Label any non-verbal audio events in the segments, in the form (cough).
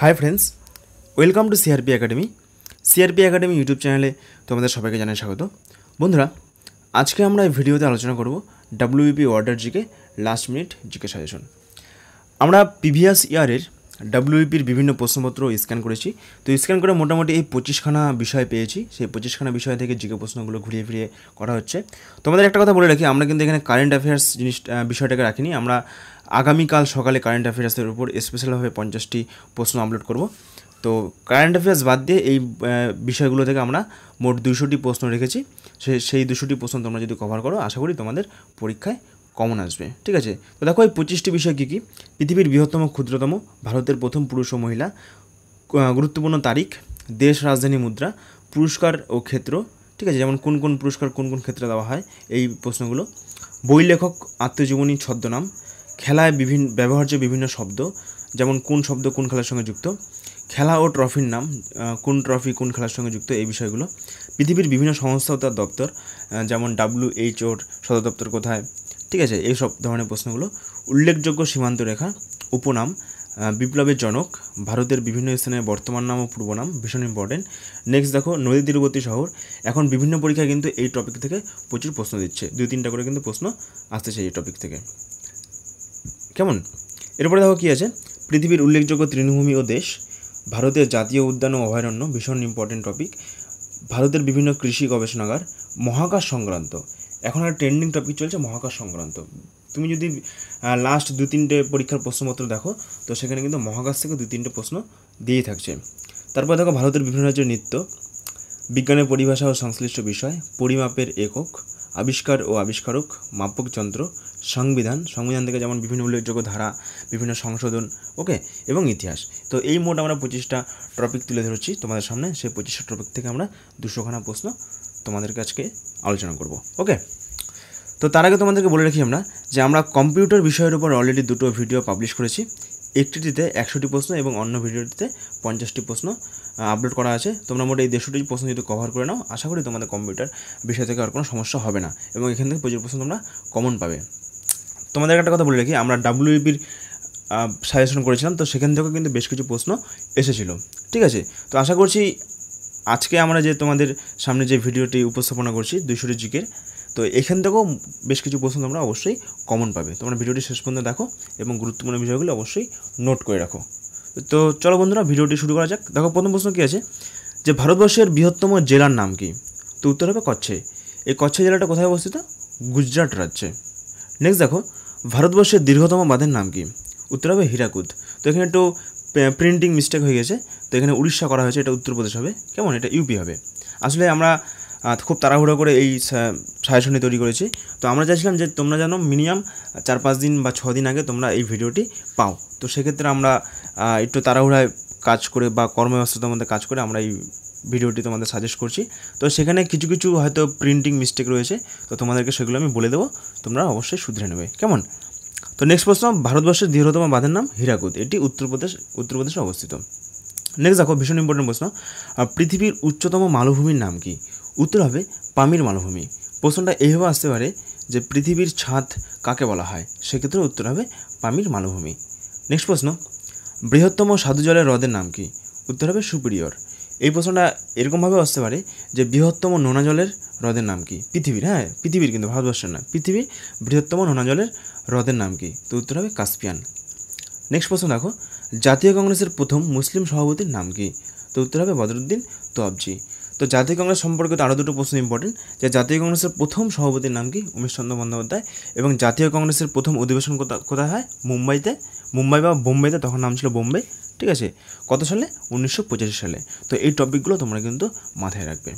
high friends welcome to CRP academy CRP academy YouTube চ্যানেলে তোমাদের সবাইকে জানাই স্বাগত বন্ধুরা আজকে আমরা এই ভিডিওতে আলোচনা করব WP warder GK last minute GK suggestion আমরা প্রিভিয়াস ইয়ারের ডাব্লিউপির বিভিন্ন প্রশ্নপত্র স্ক্যান করেছি তো স্ক্যান করে মোটামুটি এই পঁচিশখানা বিষয় পেয়েছি সেই পঁচিশখানা বিষয় থেকে জিকে প্রশ্নগুলো ঘুরিয়ে ফিরিয়ে করা হচ্ছে তোমাদের একটা কথা বলে রাখি আমরা কিন্তু এখানে কারেন্ট অ্যাফেয়ার্স জিনিস বিষয়টাকে রাখিনি আমরা আগামীকাল সকালে কারেন্ট অ্যাফেয়ার্সের উপর স্পেশালভাবে পঞ্চাশটি প্রশ্ন আপলোড করব তো কারেন্ট অ্যাফেয়ার্স বাদ দিয়ে এই বিষয়গুলো থেকে আমরা মোট দুশোটি প্রশ্ন রেখেছি সেই দুশোটি প্রশ্ন তোমরা যদি কভার করো আশা করি তোমাদের পরীক্ষায় কমন আসবে ঠিক আছে তো দেখো এই পঁচিশটি বিষয় কী কী পৃথিবীর বৃহত্তম ক্ষুদ্রতম ভারতের প্রথম পুরুষ ও মহিলা গুরুত্বপূর্ণ তারিখ দেশ রাজধানী মুদ্রা পুরস্কার ও ক্ষেত্র ঠিক আছে যেমন কোন কোন পুরস্কার কোন কোন ক্ষেত্রে দেওয়া হয় এই প্রশ্নগুলো বই লেখক আত্মজীবনী ছদ্মনাম খেলায় বিভিন্ন ব্যবহার্য বিভিন্ন শব্দ যেমন কোন শব্দ কোন খেলার সঙ্গে যুক্ত খেলা ও ট্রফির নাম কোন ট্রফি কোন খেলার সঙ্গে যুক্ত এই বিষয়গুলো পৃথিবীর বিভিন্ন সংস্থা ও তার দপ্তর যেমন ডাব্লিউএইচওর সদর দপ্তর কোথায় ঠিক আছে এই সব ধরনের প্রশ্নগুলো উল্লেখযোগ্য সীমান্ত রেখা উপনাম বিপ্লবের জনক ভারতের বিভিন্ন স্থানে বর্তমান নাম ও পূর্ব নাম ভীষণ ইম্পর্টেন্ট নেক্সট দেখো নদী তীরবর্তী শহর এখন বিভিন্ন পরীক্ষায় কিন্তু এই টপিক থেকে প্রচুর প্রশ্ন দিচ্ছে দুই তিনটা করে কিন্তু প্রশ্ন আসতেছে এই টপিক থেকে কেমন এরপরে দেখো কী আছে পৃথিবীর উল্লেখযোগ্য তৃণভূমি ও দেশ ভারতের জাতীয় উদ্যান ও অভয়ারণ্য ভীষণ ইম্পর্টেন্ট টপিক ভারতের বিভিন্ন কৃষি গবেষণাগার মহাকাশ সংক্রান্ত এখন আর ট্রেন্ডিং টপিক চলছে মহাকাশ সংক্রান্ত তুমি যদি লাস্ট দু তিনটে পরীক্ষার প্রশ্নপত্র দেখো তো সেখানে কিন্তু মহাকাশ থেকে দু তিনটে প্রশ্ন দিয়েই থাকছে তারপর দেখো ভারতের বিভিন্ন রাজ্যের নৃত্য বিজ্ঞানের পরিভাষা ও সংশ্লিষ্ট বিষয় পরিমাপের একক আবিষ্কার ও আবিষ্কারক মাপক যন্ত্র সংবিধান সংবিধান থেকে যেমন বিভিন্ন উল্লেখযোগ্য ধারা বিভিন্ন সংশোধন ওকে এবং ইতিহাস তো এই মোট আমরা পঁচিশটা টপিক তুলে ধরেছি তোমাদের সামনে সেই পঁচিশটা টপিক থেকে আমরা দুশোখানা প্রশ্ন তোমাদের কাছকে আলোচনা করব ওকে তো তার আগে তোমাদেরকে বলে রাখি আমরা যে আমরা কম্পিউটার বিষয়ের উপর অলরেডি দুটো ভিডিও পাবলিশ করেছি একটিতে একশোটি প্রশ্ন এবং অন্য ভিডিওটিতে পঞ্চাশটি প্রশ্ন আপলোড করা আছে তোমরা মোট এই দেড়শোটি প্রশ্ন যদি কভার করে নাও আশা করি তোমাদের কম্পিউটার বিষয় থেকে আর কোনো সমস্যা হবে না এবং এখান থেকে প্রচুর প্রশ্ন তোমরা কমন পাবে তোমাদের একটা কথা বলে রাখি আমরা ডাব্লিউবির সাজেশন করেছিলাম তো সেখান থেকেও কিন্তু বেশ কিছু প্রশ্ন এসেছিলো ঠিক আছে তো আশা করছি আজকে আমরা যে তোমাদের সামনে যে ভিডিওটি উপস্থাপনা করছি দুইশোটি জিকের তো এখান থেকেও বেশ কিছু প্রশ্ন তোমরা অবশ্যই কমন পাবে তোমরা ভিডিওটি শেষ পর্যন্ত দেখো এবং গুরুত্বপূর্ণ বিষয়গুলো অবশ্যই নোট করে রাখো তো চলো বন্ধুরা ভিডিওটি শুরু করা যাক দেখো প্রথম প্রশ্ন কী আছে যে ভারতবর্ষের বৃহত্তম জেলার নাম কি তো উত্তর হবে কচ্ছে এই কচ্ছে জেলাটা কোথায় অবস্থিত গুজরাট রাজ্যে নেক্সট দেখো ভারতবর্ষের দীর্ঘতম বাঁধের নাম কি উত্তর হবে হীরাকুদ তো এখানে একটু প্রিন্টিং মিস্টেক হয়ে গেছে তো এখানে উড়িষ্যা করা হয়েছে এটা উত্তরপ্রদেশ হবে কেমন এটা ইউপি হবে আসলে আমরা খুব তাড়াহুড়ো করে এই সাজেশনটি তৈরি করেছি তো আমরা চাইছিলাম যে তোমরা যেন মিনিমাম চার পাঁচ দিন বা ছ দিন আগে তোমরা এই ভিডিওটি পাও তো সেক্ষেত্রে আমরা একটু তাড়াহুড়ায় কাজ করে বা কর্মব্যস্ততার মধ্যে কাজ করে আমরা এই ভিডিওটি তোমাদের সাজেস্ট করছি তো সেখানে কিছু কিছু হয়তো প্রিন্টিং মিস্টেক রয়েছে তো তোমাদেরকে সেগুলো আমি বলে দেবো তোমরা অবশ্যই শুধরে নেবে কেমন তো নেক্সট প্রশ্ন ভারতবর্ষের দীর্ঘতম বাঁধের নাম হীরাকুদ এটি উত্তরপ্রদেশ উত্তরপ্রদেশে অবস্থিত নেক্সট দেখো ভীষণ ইম্পর্টেন্ট প্রশ্ন পৃথিবীর উচ্চতম মালভূমির নাম কি উত্তর হবে পামির মালভূমি প্রশ্নটা এইভাবে আসতে পারে যে পৃথিবীর ছাদ কাকে বলা হয় সেক্ষেত্রে উত্তর হবে পামির মালভূমি নেক্সট প্রশ্ন বৃহত্তম জলের হ্রদের নাম কি উত্তর হবে সুপিরিয়র এই প্রশ্নটা এরকমভাবে আসতে পারে যে বৃহত্তম নোনা জলের হ্রদের নাম কি পৃথিবীর হ্যাঁ পৃথিবীর কিন্তু ভারতবর্ষের না পৃথিবীর বৃহত্তম নোনা জলের হ্রদের নাম কি তো উত্তর হবে কাস্পিয়ান নেক্সট প্রশ্ন দেখো জাতীয় কংগ্রেসের প্রথম মুসলিম সভাপতির নাম কি তো উত্তর হবে বদরুদ্দিন তোয়াবজি তো জাতীয় কংগ্রেস সম্পর্কে আরও দুটো প্রশ্ন ইম্পর্টেন্ট যে জাতীয় কংগ্রেসের প্রথম সভাপতির নাম কি উমেশ চন্দ্র বন্দ্যোপাধ্যায় এবং জাতীয় কংগ্রেসের প্রথম অধিবেশন কোথায় হয় মুম্বাইতে মুম্বাই বা বোম্বেতে তখন নাম ছিল বোম্বে ঠিক আছে কত সালে উনিশশো সালে তো এই টপিকগুলো তোমরা কিন্তু মাথায় রাখবে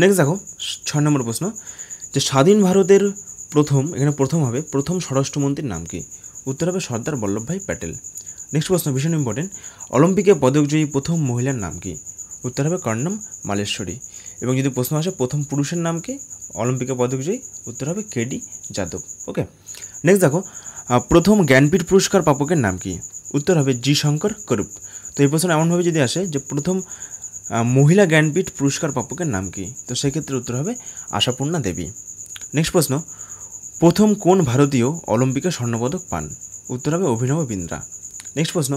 নেক্সট দেখো ছয় নম্বর প্রশ্ন যে স্বাধীন ভারতের প্রথম এখানে প্রথম হবে প্রথম স্বরাষ্ট্রমন্ত্রীর নাম কি উত্তর হবে সর্দার বল্লভভাই প্যাটেল নেক্সট প্রশ্ন ভীষণ ইম্পর্টেন্ট অলিম্পিকে পদকজয়ী প্রথম মহিলার নাম কি উত্তর হবে কর্ণম মালেশ্বরী এবং যদি প্রশ্ন আসে প্রথম পুরুষের নাম কি অলিম্পিকে পদকজয়ী উত্তর হবে কেডি যাদব ওকে নেক্সট দেখো প্রথম জ্ঞানপীঠ পুরস্কার প্রাপকের নাম কি উত্তর হবে জি শঙ্কর করুপ তো এই প্রশ্ন এমনভাবে যদি আসে যে প্রথম মহিলা জ্ঞানপীঠ পুরস্কার প্রাপকের নাম কি তো সেক্ষেত্রে উত্তর হবে আশাপূর্ণা দেবী নেক্সট প্রশ্ন প্রথম কোন ভারতীয় অলিম্পিকে স্বর্ণপদক পান উত্তর হবে অভিনব বিন্দ্রা নেক্সট প্রশ্ন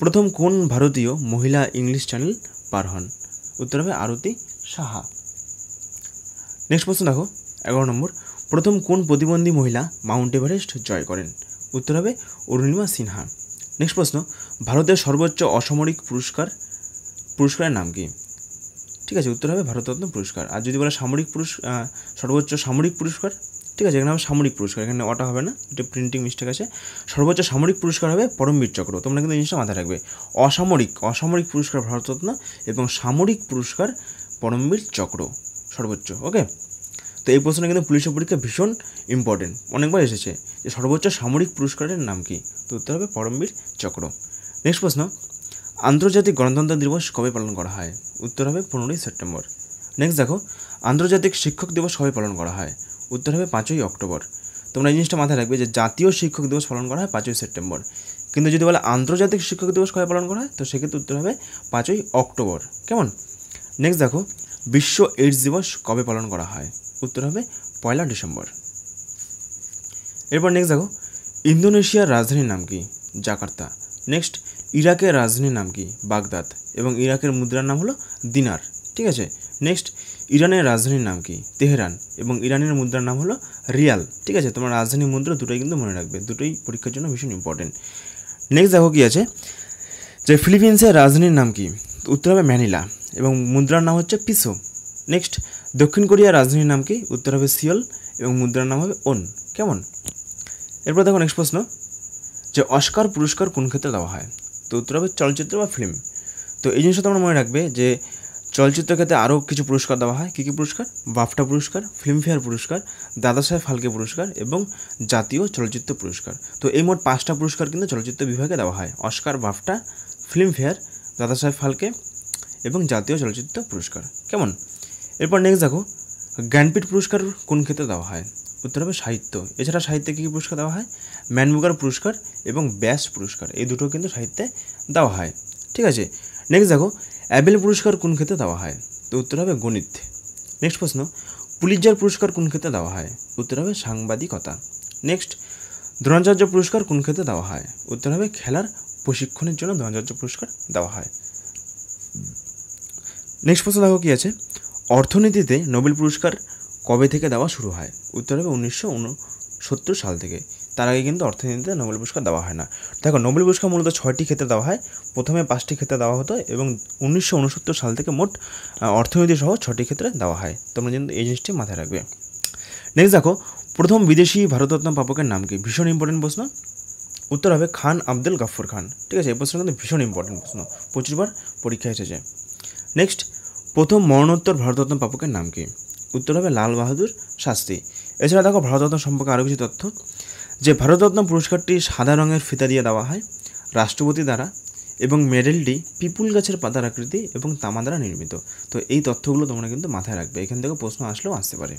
প্রথম কোন ভারতীয় মহিলা ইংলিশ চ্যানেল পার হন উত্তর হবে আরতি সাহা নেক্সট প্রশ্ন দেখো এগারো নম্বর প্রথম কোন প্রতিবন্ধী মহিলা মাউন্ট এভারেস্ট জয় করেন উত্তর হবে অরুণিমা সিনহা নেক্সট প্রশ্ন ভারতের সর্বোচ্চ অসামরিক পুরস্কার পুরস্কারের নাম কি ঠিক আছে উত্তর হবে ভারতরত্ন পুরস্কার আর যদি বলে সামরিক পুরস্কার সর্বোচ্চ সামরিক পুরস্কার ঠিক আছে এখানে হবে সামরিক পুরস্কার এখানে ওটা হবে না এটা প্রিন্টিং মিস্টেক আছে সর্বোচ্চ সামরিক পুরস্কার হবে পরমবীর চক্র তোমরা কিন্তু জিনিসটা মাথায় রাখবে অসামরিক অসামরিক পুরস্কার ভারতরত্ন এবং সামরিক পুরস্কার পরমবীর চক্র সর্বোচ্চ ওকে তো এই প্রশ্নটা কিন্তু পুলিশের পরীক্ষা ভীষণ ইম্পর্টেন্ট অনেকবার এসেছে যে সর্বোচ্চ সামরিক পুরস্কারের নাম কি তো উত্তর হবে পরমবীর চক্র নেক্সট প্রশ্ন আন্তর্জাতিক গণতন্ত্র দিবস কবে পালন করা হয় উত্তর হবে পনেরোই সেপ্টেম্বর নেক্সট দেখো আন্তর্জাতিক শিক্ষক দিবস কবে পালন করা হয় উত্তর হবে পাঁচই অক্টোবর তোমরা এই জিনিসটা মাথায় রাখবে যে জাতীয় শিক্ষক দিবস পালন করা হয় পাঁচই সেপ্টেম্বর কিন্তু যদি বলে আন্তর্জাতিক শিক্ষক দিবস কবে পালন করা হয় তো সেক্ষেত্রে উত্তর হবে পাঁচই অক্টোবর কেমন নেক্সট দেখো বিশ্ব এইডস দিবস কবে পালন করা হয় উত্তর হবে পয়লা ডিসেম্বর এরপর নেক্সট দেখো ইন্দোনেশিয়ার রাজধানীর নাম কি জাকার্তা নেক্সট ইরাকের রাজধানীর নাম কি বাগদাদ এবং ইরাকের মুদ্রার নাম হলো দিনার ঠিক আছে নেক্সট ইরানের রাজধানীর নাম কি তেহরান এবং ইরানের মুদ্রার নাম হলো রিয়াল ঠিক আছে তোমার রাজধানীর মুদ্রা দুটোই কিন্তু মনে রাখবে দুটোই পরীক্ষার জন্য ভীষণ ইম্পর্টেন্ট নেক্সট দেখো কি আছে যে ফিলিপিন্সের রাজধানীর নাম কি উত্তর হবে ম্যানিলা এবং মুদ্রার নাম হচ্ছে পিসো নেক্সট দক্ষিণ কোরিয়ার রাজধানীর নাম কি উত্তর হবে সিওল এবং মুদ্রার নাম হবে ওন কেমন এরপর দেখো নেক্সট প্রশ্ন যে অস্কার পুরস্কার কোন ক্ষেত্রে দেওয়া হয় তো উত্তর হবে চলচ্চিত্র বা ফিল্ম তো এই জিনিসটা তোমরা মনে রাখবে যে চলচ্চিত্র ক্ষেত্রে আরও কিছু পুরস্কার দেওয়া হয় কী কী পুরস্কার বাফটা পুরস্কার ফিল্মফেয়ার পুরস্কার দাদা সাহেব ফালকে পুরস্কার এবং জাতীয় চলচ্চিত্র পুরস্কার তো এই মোট পাঁচটা পুরস্কার কিন্তু চলচ্চিত্র বিভাগে দেওয়া হয় Oscar BAFTA Filmfare Dadasaheb Phalke এবং জাতীয় চলচ্চিত্র পুরস্কার কেমন এরপর নেক্সট দেখো জ্ঞানপীঠ পুরস্কার কোন ক্ষেত্রে দেওয়া হয় উত্তর হবে সাহিত্য এছাড়া সাহিত্যে কী কী পুরস্কার দেওয়া হয় ম্যানমুগার পুরস্কার এবং ব্যাস পুরস্কার এই দুটো কিন্তু সাহিত্যে দেওয়া হয় ঠিক আছে নেক্সট দেখো অ্যাবেল পুরস্কার কোন ক্ষেত্রে দেওয়া হয় তো উত্তর হবে গণিত নেক্সট প্রশ্ন পুলিজার পুরস্কার কোন ক্ষেত্রে দেওয়া হয় উত্তর হবে সাংবাদিকতা নেক্সট দ্রোণাচার্য পুরস্কার কোন ক্ষেত্রে দেওয়া হয় উত্তর হবে খেলার প্রশিক্ষণের জন্য দ্রোণাচার্য পুরস্কার দেওয়া হয় নেক্সট প্রশ্ন দেখো কী আছে অর্থনীতিতে নোবেল পুরস্কার কবে থেকে দেওয়া শুরু হয় উত্তর হবে উনিশশো উনসত্তর সাল থেকে তার আগে কিন্তু অর্থনীতিতে নোবেল পুরস্কার দেওয়া হয় না দেখো নোবেল পুরস্কার মূলত ছয়টি ক্ষেত্রে দেওয়া হয় প্রথমে পাঁচটি ক্ষেত্রে দেওয়া হতো এবং উনিশশো ঊনসত্তর সাল থেকে মোট অর্থনীতি সহ ছটি ক্ষেত্রে দেওয়া হয় তোমরা কিন্তু এই জিনিসটি মাথায় রাখবে নেক্সট দেখো প্রথম বিদেশি ভারতরত্ন প্রাপকের নাম কি ভীষণ ইম্পর্টেন্ট প্রশ্ন উত্তর হবে খান আব্দুল গাফর খান ঠিক আছে এই প্রশ্নটা কিন্তু ভীষণ ইম্পর্টেন্ট প্রশ্ন প্রচুরবার পরীক্ষা এসেছে নেক্সট প্রথম মরণোত্তর ভারতরত্ন প্রাপকের নাম কি উত্তর হবে লাল বাহাদুর শাস্ত্রী এছাড়া দেখো ভারতরত্ন সম্পর্কে আরও কিছু তথ্য যে ভারতরত্ন পুরস্কারটি সাদা রঙের ফিতা দিয়ে দেওয়া হয় রাষ্ট্রপতি দ্বারা এবং মেডেলটি পিপুল গাছের পাতার আকৃতি এবং তামা দ্বারা নির্মিত তো এই তথ্যগুলো তোমরা কিন্তু মাথায় রাখবে এখান থেকে প্রশ্ন আসলেও আসতে পারে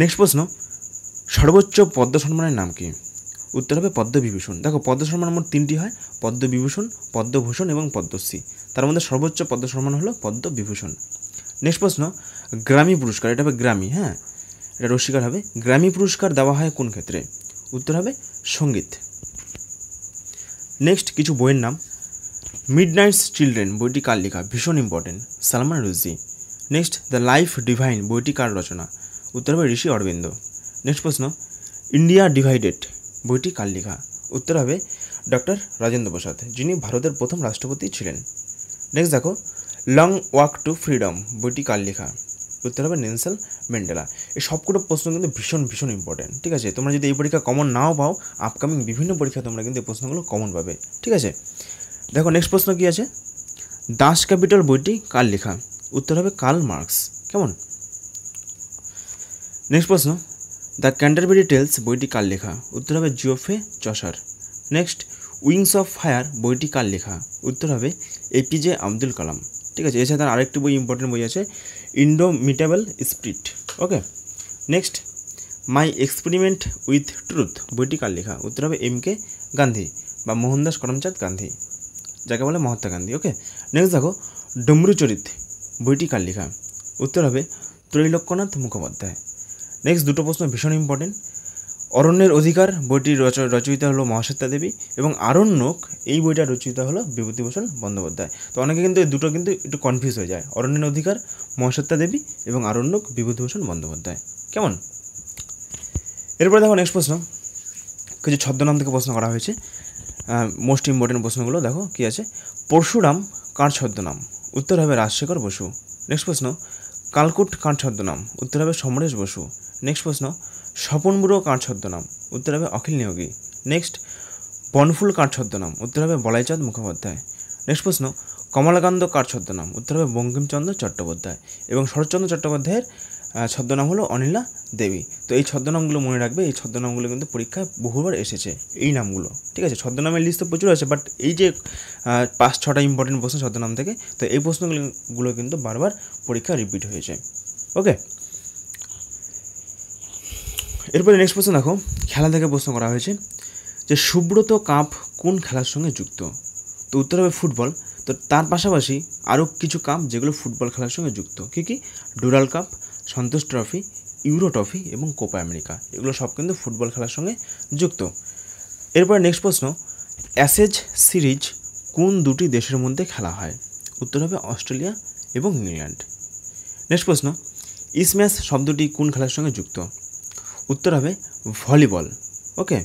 নেক্সট প্রশ্ন সর্বোচ্চ পদ্ম সম্মানের নাম কী উত্তর হবে পদ্মবিভূষণ দেখো পদ্ম সম্মান মোট তিনটি হয় পদ্মবিভূষণ পদ্মভূষণ এবং পদ্মশ্রী তার মধ্যে সর্বোচ্চ পদ্ম সম্মান হলো পদ্মবিভূষণ নেক্সট প্রশ্ন গ্রামী পুরস্কার এটা হবে গ্রামী হ্যাঁ এটা রসিকার হবে গ্রামী পুরস্কার দেওয়া হয় কোন ক্ষেত্রে উত্তর হবে সঙ্গীত নেক্সট কিছু বইয়ের নাম মিড নাইটস চিলড্রেন বইটি কার লেখা ভীষণ ইম্পর্টেন্ট সালমান রুজি নেক্সট দ্য লাইফ ডিভাইন বইটি কার রচনা উত্তর হবে ঋষি অরবিন্দ নেক্সট প্রশ্ন ইন্ডিয়া ডিভাইডেড বইটি কার লেখা উত্তর হবে ডক্টর রাজেন্দ্র প্রসাদ যিনি ভারতের প্রথম রাষ্ট্রপতি ছিলেন নেক্সট দেখো লং ওয়াক টু ফ্রিডম বইটি কার লেখা উত্তর হবে নেনসেল ম্যান্ডেলা এই সবগুলো প্রশ্ন কিন্তু ভীষণ ভীষণ ইম্পর্টেন্ট ঠিক আছে তোমরা যদি এই পরীক্ষা কমন নাও পাও আপকামিং বিভিন্ন পরীক্ষা তোমরা কিন্তু এই প্রশ্নগুলো কমন পাবে ঠিক আছে দেখো নেক্সট প্রশ্ন কী আছে দাস ক্যাপিটাল বইটি কার লেখা উত্তর হবে কার্ল মার্কস কেমন নেক্সট প্রশ্ন দ্য ক্যান্টারবেরি টেলস বইটি কার লেখা উত্তর হবে Geoffrey Chaucer next Wings of Fire বইটি কার লেখা উত্তর হবে এপিজে আব্দুল কালাম ঠিক আছে এছাড়া তার আরেকটি বই ইম্পর্টেন্ট বই আছে Indomitable Spirit okay next My Experiment With Truth বইটি কার লেখা উত্তর হবে এম কে গান্ধী বা মোহনদাস করমচাঁদ গান্ধী যাকে বলে মহাত্মা গান্ধী ওকে নেক্সট দেখো ডমরুচরিত বইটি কার লেখা উত্তর হবে ত্রৈলক্যনাথ মুখোপাধ্যায় নেক্সট দুটো প্রশ্ন ভীষণ ইম্পর্টেন্ট অরণ্যের অধিকার বইটির রচয়িতা হলো মহাশ্বেতা দেবী এবং আরণ্যক এই বইটার রচয়িতা হলো বিভূতিভূষণ বন্দ্যোপাধ্যায় তো অনেকে কিন্তু এই দুটো কিন্তু একটু কনফিউজ হয়ে যায় অরণ্যের অধিকার মহাশ্বেতা দেবী এবং আরণ্যক বিভূতিভূষণ বন্দ্যোপাধ্যায় কেমন এরপরে দেখো নেক্সট প্রশ্ন কিছু ছদ্মনাম থেকে প্রশ্ন করা হয়েছে মোস্ট ইম্পর্টেন্ট প্রশ্নগুলো দেখো কী আছে পরশুরাম কার ছদ্মনাম উত্তর হবে রাজশেখর বসু নেক্সট প্রশ্ন কালকুট কার ছদ্মনাম উত্তর হবে সমরেশ বসু নেক্সট প্রশ্ন স্বপন বুড়ো কার ছদ্মনাম উত্তর হবে অখিল নিয়োগী নেক্সট বনফুল কার ছদ্মনাম উত্তর হবে বলাইচাঁদ মুখোপাধ্যায় নেক্সট প্রশ্ন কমলাকান্ত কার ছদ্মনাম উত্তর হবে বঙ্কিমচন্দ্র চট্টোপাধ্যায় এবং শরৎচন্দ্র চট্টোপাধ্যায়ের ছদ্মনাম হলো অনিলা দেবী তো এই ছদ্মনামগুলো মনে রাখবে এই ছদ্মনামগুলো কিন্তু পরীক্ষায় বহুবার এসেছে এই নামগুলো ঠিক আছে ছদ্মনামের লিস্ট তো প্রচুর আছে বাট এই যে পাঁচ ছটা ইম্পর্টেন্ট প্রশ্ন ছদ্মনাম থেকে তো এই প্রশ্নগুলো কিন্তু বারবার পরীক্ষা রিপিট হয়েছে ওকে এরপরে নেক্সট প্রশ্ন দেখো খেলা থেকে প্রশ্ন করা হয়েছে যে সুব্রত কাপ কোন খেলার সঙ্গে যুক্ত তো উত্তর হবে ফুটবল তো তার পাশাপাশি আরও কিছু কাপ যেগুলো ফুটবল খেলার সঙ্গে যুক্ত কী কী ডোরাল cup Santosh trophy Euro trophy এবং কোপা আমেরিকা এগুলো সব কিন্তু ফুটবল খেলার সঙ্গে যুক্ত এরপরে নেক্সট প্রশ্ন অ্যাসেজ সিরিজ কোন দুটি দেশের মধ্যে খেলা হয় উত্তর হবে অস্ট্রেলিয়া এবং ইংল্যান্ড নেক্সট প্রশ্ন ইসম্যাশ শব্দটি কোন খেলার সঙ্গে যুক্ত উত্তর হবে ভলিবল ওকে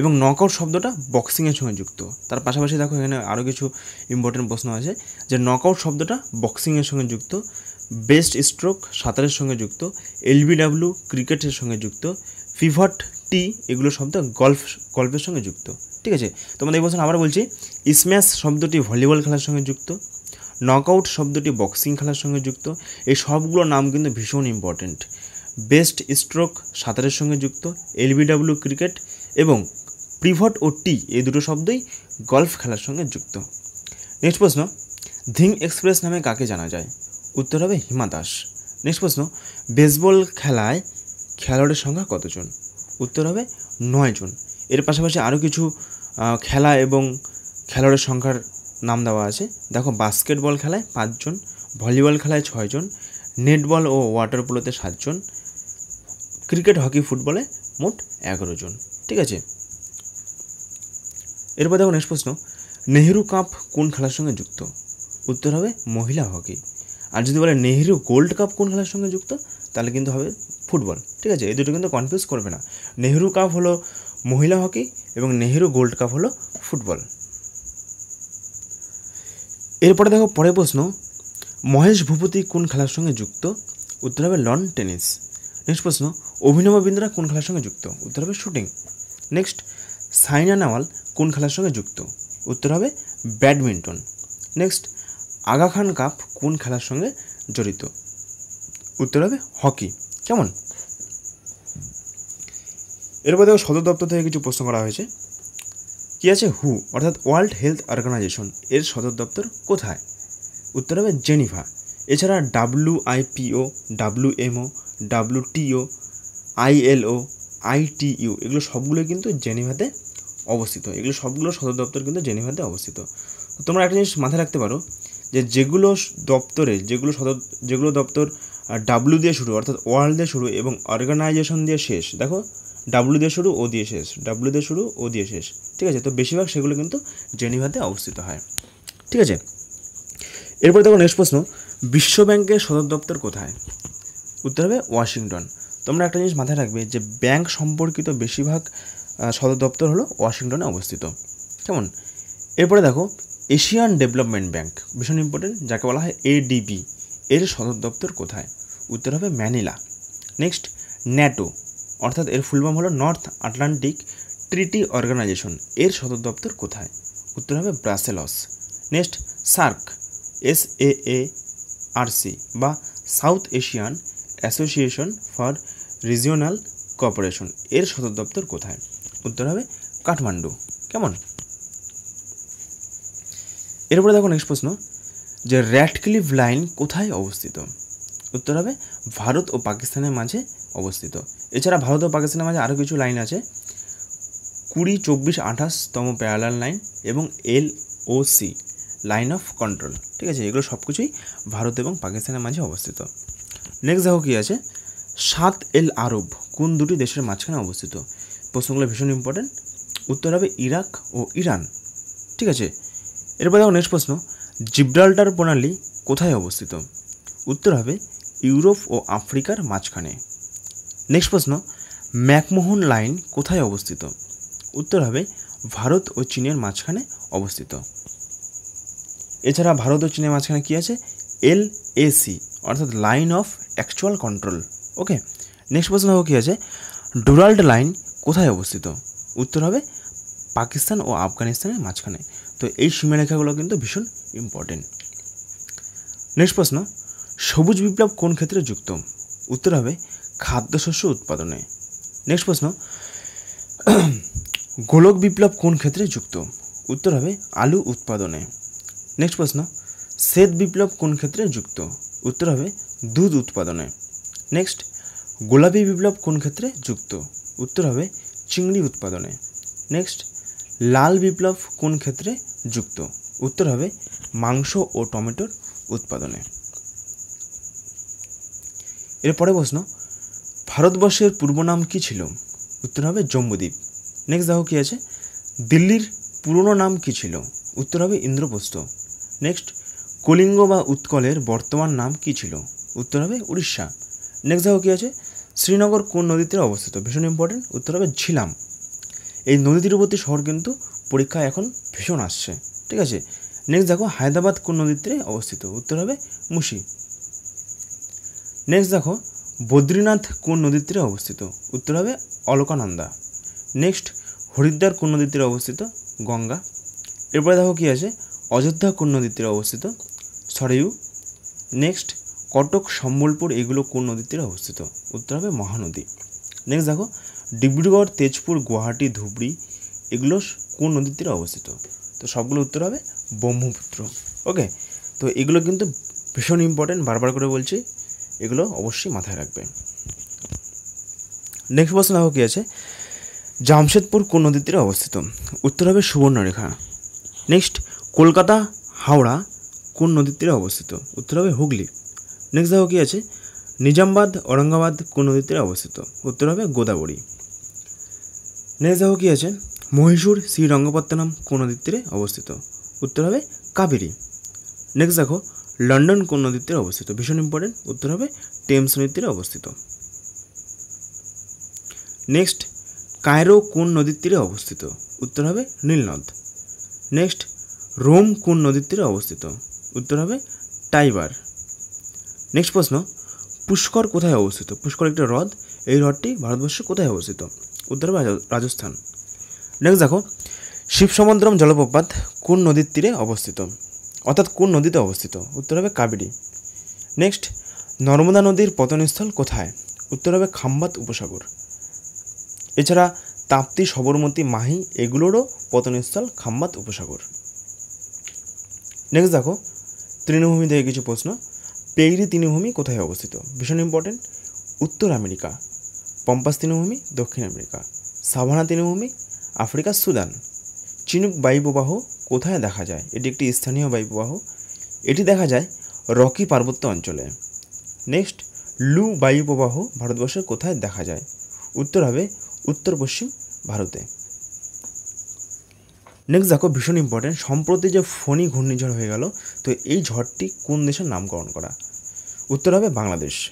এবং নকআউট শব্দটা বক্সিংয়ের সঙ্গে যুক্ত তার পাশাপাশি দেখো এখানে আরও কিছু ইম্পর্টেন্ট প্রশ্ন আছে যে নকআউট শব্দটা বক্সিংয়ের সঙ্গে যুক্ত বেস্ট স্ট্রোক সাঁতারের সঙ্গে যুক্ত এলবিডাব্লিউ ক্রিকেটের সঙ্গে যুক্ত ফিভট টি এগুলো শব্দ গল্ফ গল্ফের সঙ্গে যুক্ত ঠিক আছে তোমাদের এই বছর আবার বলছি স্ম্যাশ শব্দটি ভলিবল খেলার সঙ্গে যুক্ত নকআউট শব্দটি বক্সিং খেলার সঙ্গে যুক্ত এই সবগুলো নাম কিন্তু ভীষণ ইম্পর্টেন্ট বেস্ট স্ট্রোক সাঁতারের সঙ্গে যুক্ত এলবিডাব্লিউ ক্রিকেট এবং প্রিভট ও টি এই দুটো শব্দই গলফ খেলার সঙ্গে যুক্ত নেক্সট প্রশ্ন ধিং এক্সপ্রেস নামে কাকে জানা যায় উত্তর হবে হিমা দাস নেক্সট প্রশ্ন বেসবল খেলায় খেলোয়াড়ের সংখ্যা কতজন উত্তর হবে নয়জন এর পাশাপাশি আরও কিছু খেলা এবং খেলোয়াড়ের সংখ্যার নাম দেওয়া আছে দেখো বাস্কেটবল খেলায় পাঁচজন ভলিবল খেলায় ছয়জন নেটবল ও ওয়াটার পোলোতে সাতজন ক্রিকেট হকি ফুটবলে মোট এগারো জন ঠিক আছে এরপর দেখো নেক্সট প্রশ্ন নেহেরু কাপ কোন খেলার সঙ্গে যুক্ত উত্তর হবে মহিলা হকি আর যদি বলে নেহেরু গোল্ড কাপ কোন খেলার সঙ্গে যুক্ত তাহলে কিন্তু হবে ফুটবল ঠিক আছে এই দুটো কিন্তু কনফিউজ করবে না নেহেরু কাপ হলো মহিলা হকি এবং নেহেরু গোল্ড কাপ হলো ফুটবল এরপরে দেখো পরের প্রশ্ন মহেশ ভূপতি কোন খেলার সঙ্গে যুক্ত উত্তর হবে লন টেনিস নেক্সট প্রশ্ন অভিনব বিন্দ্রা কোন খেলার সঙ্গে যুক্ত উত্তর হবে শুটিং নেক্সট সাইনা নেওয়াল কোন খেলার সঙ্গে যুক্ত উত্তর হবে badminton next Aga Khan cup কোন খেলার সঙ্গে জড়িত উত্তর হবে হকি কেমন এরপর দেখো সদর দপ্তর থেকে কিছু প্রশ্ন করা হয়েছে কী আছে হু অর্থাৎ ওয়ার্ল্ড হেলথ অর্গানাইজেশন এর সদর দপ্তর কোথায় উত্তর হবে জেনিভা এছাড়া WIPO WMO WTO ILO ITU এগুলো সবগুলো কিন্তু জেনেভাতে অবস্থিত এগুলো সবগুলো সদর দপ্তর কিন্তু জেনেভাতে অবস্থিত তোমরা একটা জিনিস মাথায় রাখতে পারো যে যেগুলো দপ্তরে যেগুলো সদর যেগুলো দপ্তর ডাব্লু দিয়ে শুরু অর্থাৎ ওয়ার্ল্ড দিয়ে শুরু এবং অর্গানাইজেশন দিয়ে শেষ দেখো ডাব্লু দিয়ে শুরু ও দিয়ে শেষ ডাব্লু দিয়ে শুরু ও দিয়ে শেষ ঠিক আছে তো বেশিরভাগ সেগুলো কিন্তু জেনিভাতে অবস্থিত হয় ঠিক আছে এরপরে দেখো নেক্সট প্রশ্ন বিশ্ব ব্যাংকের সদর দপ্তর কোথায় উত্তর হবে ওয়াশিংটন তোমরা একটা জিনিস মাথায় রাখবে যে ব্যাংক সম্পর্কিত বেশিরভাগ সদর দপ্তর হলো ওয়াশিংটনে অবস্থিত কেমন এরপরে দেখো এশিয়ান ডেভেলপমেন্ট ব্যাংক ভীষণ ইম্পর্টেন্ট যাকে বলা হয় এডিবি এর সদর দপ্তর কোথায় উত্তর হবে ম্যানিলা নেক্সট ন্যাটো অর্থাৎ এর ফুল ফর্ম হলো নর্থ আটলান্টিক ট্রিটি অর্গানাইজেশন এর সদর দপ্তর কোথায় উত্তর হবে Brussels next SAARC S A R C বা South Asian Association for Regional Corporation এর সদর দপ্তর কোথায় উত্তর হবে কাঠমান্ডু কেমন এরপরে দেখো নেক্সট প্রশ্ন যে র্যাটক্লিভ লাইন কোথায় অবস্থিত উত্তর হবে ভারত ও পাকিস্তানের মাঝে অবস্থিত এছাড়া ভারত ও পাকিস্তানের মাঝে আরও কিছু লাইন আছে কুড়ি চব্বিশ আঠাশতম প্যারালাল লাইন এবং L O C line of control ঠিক আছে এগুলো সব কিছুই ভারত এবং পাকিস্তানের মাঝে অবস্থিত নেক্সট দেখো কি আছে সাত এল আরব কোন দুটি দেশের মাঝখানে অবস্থিত প্রশ্নগুলো ভীষণ ইম্পর্টেন্ট উত্তর হবে ইরাক ও ইরান ঠিক আছে এরপর দেখো নেক্সট প্রশ্ন জিব্রাল্টার প্রণালী কোথায় অবস্থিত উত্তর হবে ইউরোপ ও আফ্রিকার মাঝখানে নেক্সট প্রশ্ন ম্যাকমোহন লাইন কোথায় অবস্থিত উত্তর হবে ভারত ও চীনের মাঝখানে অবস্থিত এছাড়া ভারত ও চীনের মাঝখানে কি আছে এল এসি অর্থাৎ line of actual control okay next প্রশ্ন হবে কী আছে ডোনাল্ড লাইন কোথায় অবস্থিত উত্তর হবে পাকিস্তান ও আফগানিস্তানের মাঝখানে তো এই সীমারেখাগুলো কিন্তু ভীষণ ইম্পর্টেন্ট নেক্সট প্রশ্ন সবুজ বিপ্লব কোন ক্ষেত্রে যুক্ত উত্তর হবে খাদ্যশস্য উৎপাদনে নেক্সট প্রশ্ন (clears throat) গোলক বিপ্লব কোন ক্ষেত্রে যুক্ত উত্তর হবে আলু উৎপাদনে নেক্সট প্রশ্ন শ্বেত বিপ্লব কোন ক্ষেত্রে যুক্ত উত্তর হবে দুধ উৎপাদনে নেক্সট গোলাপি বিপ্লব কোন ক্ষেত্রে যুক্ত উত্তর হবে চিংড়ি উৎপাদনে নেক্সট লাল বিপ্লব কোন ক্ষেত্রে যুক্ত উত্তর হবে মাংস ও টমেটোর উৎপাদনে এর পরে প্রশ্ন ভারতবর্ষের পূর্ব নাম কী ছিল উত্তর হবে জম্বুদ্বীপ নেক্সট দেখো কী আছে দিল্লির পুরনো নাম কী ছিল উত্তর হবে ইন্দ্রপ্রস্থ নেক্সট কলিঙ্গ বা উৎকলের বর্তমান নাম কি ছিল উত্তর হবে উড়িষ্যা নেক্সট দেখো কী আছে শ্রীনগর কোন নদীতে অবস্থিত ভীষণ ইম্পর্টেন্ট উত্তর হবে ঝিলাম এই নদী তীরবর্তী শহর কিন্তু পরীক্ষায় এখন ভীষণ আসছে ঠিক আছে নেক্সট দেখো হায়দ্রাবাদ কোন নদীর তীরে অবস্থিত উত্তর হবে মুশি নেক্সট দেখো বদ্রীনাথ কোন নদীর তীরে অবস্থিত উত্তর হবে অলকানন্দা নেক্সট হরিদ্বার কোন নদীর অবস্থিত গঙ্গা এরপরে দেখো কী আছে অযোধ্যা কোন নদীর তীরে অবস্থিত সরেয়ু নেক্সট কটক সম্বলপুর এগুলো কোন নদীর তীরে অবস্থিত উত্তর হবে মহানদী নেক্সট দেখো ডিব্রুগড় তেজপুর গুয়াহাটি ধুবড়ি এগুলো কোন নদীর তীরে অবস্থিত তো সবগুলো উত্তর হবে ব্রহ্মপুত্র ওকে তো এগুলো কিন্তু ভীষণ ইম্পর্টেন্ট বারবার করে বলছি এগুলো অবশ্যই মাথায় রাখবে নেক্সট প্রশ্ন দেখো কী আছে জামশেদপুর কোন নদীর তীরে অবস্থিত উত্তর হবে সুবর্ণরেখা নেক্সট কলকাতা হাওড়া কোন নদীর তীরে অবস্থিত উত্তর হবে হুগলি নেক্সট দেখো কী আছে নিজামবাদ ঔরঙ্গাবাদ কোন নদীর তীরে অবস্থিত উত্তর হবে গোদাবরী নেক্সট দেখো কী আছে মহীশূর শ্রীরঙ্গপত্তনম কোন নদীর তীরে অবস্থিত উত্তর হবে কাবেরী নেক্সট দেখো লন্ডন কোন নদীর তীরে অবস্থিত ভীষণ ইম্পর্টেন্ট উত্তর হবে টেমস নদীর তীরে অবস্থিত নেক্সট কায়রো কোন নদীর তীরে অবস্থিত উত্তর হবে নীলনদ নেক্সট রোম কোন নদীর তীরে অবস্থিত উত্তর হবে টাইবার নেক্সট প্রশ্ন পুষ্কর কোথায় অবস্থিত পুষ্কর একটি হ্রদ এই হ্রদটি ভারতবর্ষে কোথায় অবস্থিত উত্তর হবে রাজস্থান নেক্সট দেখো শিবসমুদ্রম জলপ্রপাত কোন নদীর তীরে অবস্থিত অর্থাৎ কোন নদীতে অবস্থিত উত্তর হবে কাবেরী নেক্সট নর্মদা নদীর পতনস্থল কোথায় উত্তর হবে খাম্বাত উপসাগর এছাড়া তাপ্তি সবরমতী মাহি এগুলোরও পতনস্থল খাম্বাত উপসাগর নেক্সট দেখো তৃণভূমি থেকে কিছু প্রশ্ন পেইরি তৃণভূমি কোথায় অবস্থিত ভীষণ ইম্পর্টেন্ট উত্তর আমেরিকা পম্পাস তৃণভূমি দক্ষিণ আমেরিকা সাভানা তৃণভূমি আফ্রিকার সুদান চিনুক বায়ুপ্রবাহ কোথায় দেখা যায় এটি একটি স্থানীয় বায়ুপ্রবাহ এটি দেখা যায় রকি পার্বত্য অঞ্চলে নেক্সট লু বায়ুপ্রবাহ ভারতবর্ষের কোথায় দেখা যায় উত্তর হবে উত্তর পশ্চিম ভারতে নেক্সট দেখো ভীষণ ইম্পর্টেন্ট সম্প্রতি যে ফণি ঘূর্ণিঝড় হয়ে গেল তো এই ঝড়টি কোন দেশের নামকরণ করা উত্তর হবে বাংলাদেশ (clears throat)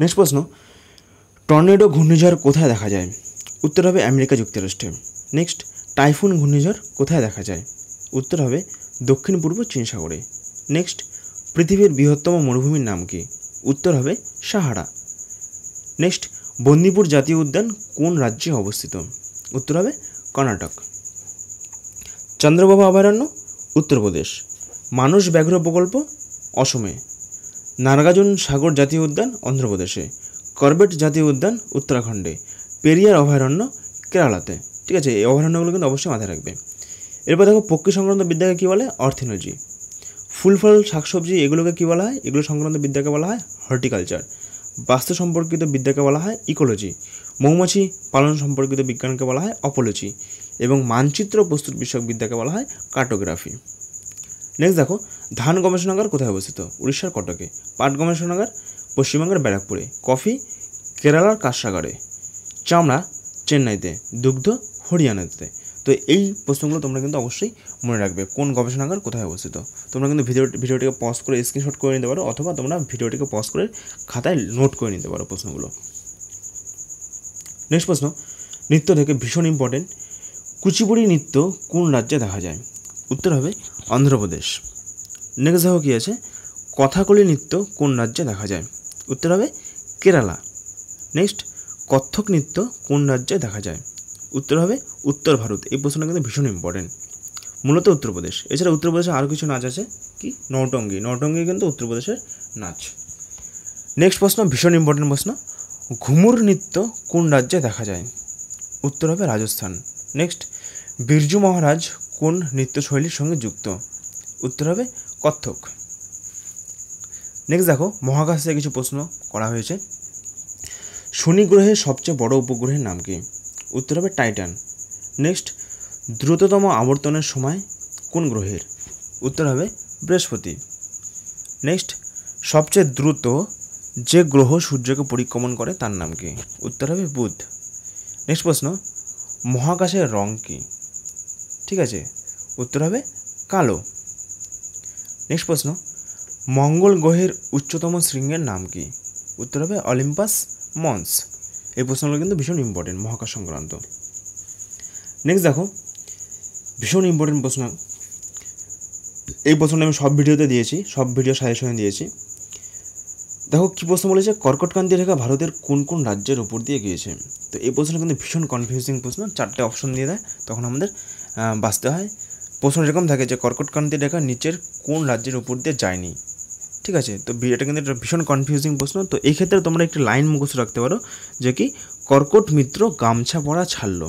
নেক্সট প্রশ্ন টর্নেডো ঘূর্ণিঝড় কোথায় দেখা যায় উত্তর হবে আমেরিকা যুক্তরাষ্ট্রে নেক্সট টাইফুন ঘূর্ণিঝড় কোথায় দেখা যায় উত্তর হবে দক্ষিণ পূর্ব চীন সাগরে নেক্সট পৃথিবীর বৃহত্তম মরুভূমির নাম কি উত্তর হবে সাহারা নেক্সট বন্দিপুর জাতীয় উদ্যান কোন রাজ্যে অবস্থিত উত্তর হবে কর্ণাটক চন্দ্রবাবু অভয়ারণ্য উত্তরপ্রদেশ মানুষ ব্যাঘ্র প্রকল্প অসমে নাগার্জুন সাগর জাতীয় উদ্যান অন্ধ্রপ্রদেশে করবেট জাতীয় উদ্যান উত্তরাখণ্ডে পেরিয়ার অভয়ারণ্য কেরালাতে ঠিক আছে এই অভয়ারণ্যগুলো কিন্তু অবশ্যই মাথায় রাখবে এরপর দেখো পক্ষী সংক্রান্ত বিদ্যাকে কী বলে অর্থিনোলজি ফুল ফল শাকসবজি এগুলোকে কী বলা হয় এগুলো সংক্রান্ত বিদ্যাকে বলা হয় হর্টিকালচার বাস্তু সম্পর্কিত বিদ্যাকে বলা হয় ইকোলজি মৌমাছি পালন সম্পর্কিত বিজ্ঞানকে বলা হয় অপোলজি এবং মানচিত্র প্রস্তুত বিষয়ক বিদ্যাকে বলা হয় কার্টোগ্রাফি নেক্সট দেখো ধান গবেষণাগার কোথায় অবস্থিত উড়িষ্যার কটকে পাট গবেষণাগার পশ্চিমবঙ্গের ব্যারাকপুরে কফি কেরালার কাশাগারে চামড়া চেন্নাইতে দুগ্ধ হরিয়ানাতে তো এই প্রশ্নগুলো তোমরা কিন্তু অবশ্যই মনে রাখবে কোন গবেষণাগার কোথায় অবস্থিত তোমরা কিন্তু ভিডিও ভিডিওটিকে পজ করে স্ক্রিনশট করে নিতে পারো অথবা তোমরা ভিডিওটিকে পজ করে খাতায় নোট করে নিতে পারো প্রশ্নগুলো নেক্সট প্রশ্ন নৃত্য থেকে ভীষণ ইম্পর্টেন্ট কুচিপুড়ি নৃত্য কোন রাজ্যে দেখা যায় উত্তর হবে অন্ধ্রপ্রদেশ নেক্সট দেখো কী আছে কথাকলি নৃত্য কোন রাজ্যে দেখা যায় উত্তর হবে কেরালা নেক্সট কত্থক নৃত্য কোন রাজ্যে দেখা যায় উত্তর হবে উত্তর ভারত এই প্রশ্নটা কিন্তু ভীষণ ইম্পর্টেন্ট মূলত উত্তরপ্রদেশ এছাড়া উত্তরপ্রদেশে আরও কিছু নাচ আছে কি নৌটঙ্গি নৌটঙ্গি কিন্তু উত্তরপ্রদেশের নাচ নেক্সট প্রশ্ন ভীষণ ইম্পর্টেন্ট প্রশ্ন ঘুমুর নৃত্য কোন রাজ্যে দেখা যায় উত্তর হবে রাজস্থান নেক্সট বিরজু মহারাজ কোন নৃত্যশৈলীর সঙ্গে যুক্ত উত্তর হবে কত্থক নেক্সট দেখো মহাকাশ থেকে কিছু প্রশ্ন করা হয়েছে শনি গ্রহের সবচেয়ে বড় উপগ্রহের নাম কি উত্তর হবে টাইটান নেক্সট দ্রুততম আবর্তনের সময় কোন গ্রহের উত্তর হবে বৃহস্পতি নেক্সট সবচেয়ে দ্রুত যে গ্রহ সূর্যকে পরিক্রমণ করে তার নাম কি উত্তর হবে বুধ নেক্সট প্রশ্ন মহাকাশের রং কী ঠিক আছে উত্তর হবে কালো নেক্সট প্রশ্ন মঙ্গল গ্রহের উচ্চতম শৃঙ্গের নাম কি উত্তর হবে অলিম্পাস মন্স এই প্রশ্নগুলো কিন্তু ভীষণ ইম্পর্টেন্ট মহাকাশ সংক্রান্ত নেক্সট দেখো ভীষণ ইম্পর্টেন্ট প্রশ্ন এই প্রশ্নটা আমি সব ভিডিওতে দিয়েছি সব ভিডিও সাজেশনে দিয়েছি দেখো কী প্রশ্ন বলেছে কর্কটকান্তি রেখা ভারতের কোন কোন রাজ্যের উপর দিয়ে গিয়েছে তো এই প্রশ্নটা কিন্তু ভীষণ কনফিউজিং প্রশ্ন চারটে অপশন দিয়ে দেয় তখন আমাদের বাঁচতে হয় প্রশ্ন এরকম থাকে যে কর্কটকান্তি রেখা নিচের কোন রাজ্যের উপর দিয়ে যায়নি ঠিক আছে তো এটা কিন্তু একটা ভীষণ কনফিউজিং প্রশ্ন তো এই ক্ষেত্রে তোমরা একটি লাইন মুখস্থ রাখতে পারো যে কি কর্কট মিত্র গামছা পরা ছাড়লো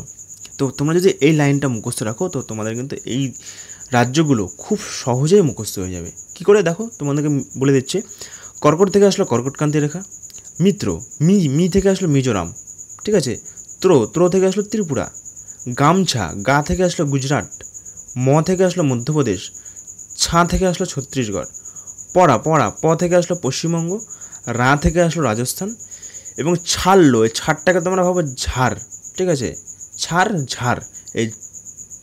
তো তোমরা যদি এই লাইনটা মুখস্থ রাখো তো তোমাদের কিন্তু এই রাজ্যগুলো খুব সহজেই মুখস্থ হয়ে যাবে কি করে দেখো তোমাদেরকে বলে দিচ্ছে কর্কট থেকে আসলো কর্কটকান্তি রেখা মিত্র মি মি থেকে আসলো মিজোরাম ঠিক আছে ত্রো ত্রো থেকে আসলো ত্রিপুরা গামছা গা থেকে আসলো গুজরাট ম থেকে আসলো মধ্যপ্রদেশ ছাঁ থেকে আসলো ছত্তিশগড় পড়া পড়া প থেকে আসলো পশ্চিমবঙ্গ রা থেকে আসলো রাজস্থান এবং ছাড়লো এই ছাড়টাকে তোমরা ভাবো ঝাড় ঠিক আছে ছাড় ঝাড় এই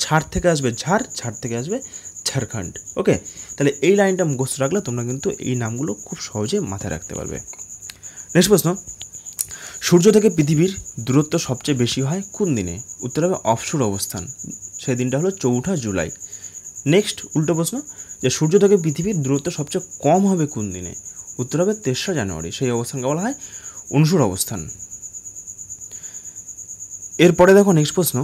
ছাড় থেকে আসবে ঝাড় ছাড় থেকে আসবে ঝাড়খণ্ড ওকে তাহলে এই লাইনটা মুখস্থ রাখলে তোমরা কিন্তু এই নামগুলো খুব সহজে মাথায় রাখতে পারবে নেক্সট প্রশ্ন সূর্য থেকে পৃথিবীর দূরত্ব সবচেয়ে বেশি হয় কোন দিনে উত্তর হবে অফসুর অবস্থান সেই দিনটা হলো চৌঠা জুলাই নেক্সট উল্টো প্রশ্ন যে সূর্য থেকে পৃথিবীর দূরত্ব সবচেয়ে কম হবে কোন দিনে উত্তর হবে তেসরা জানুয়ারি সেই অবস্থানকে বলা হয় অনুসুর অবস্থান এরপরে দেখো নেক্সট প্রশ্ন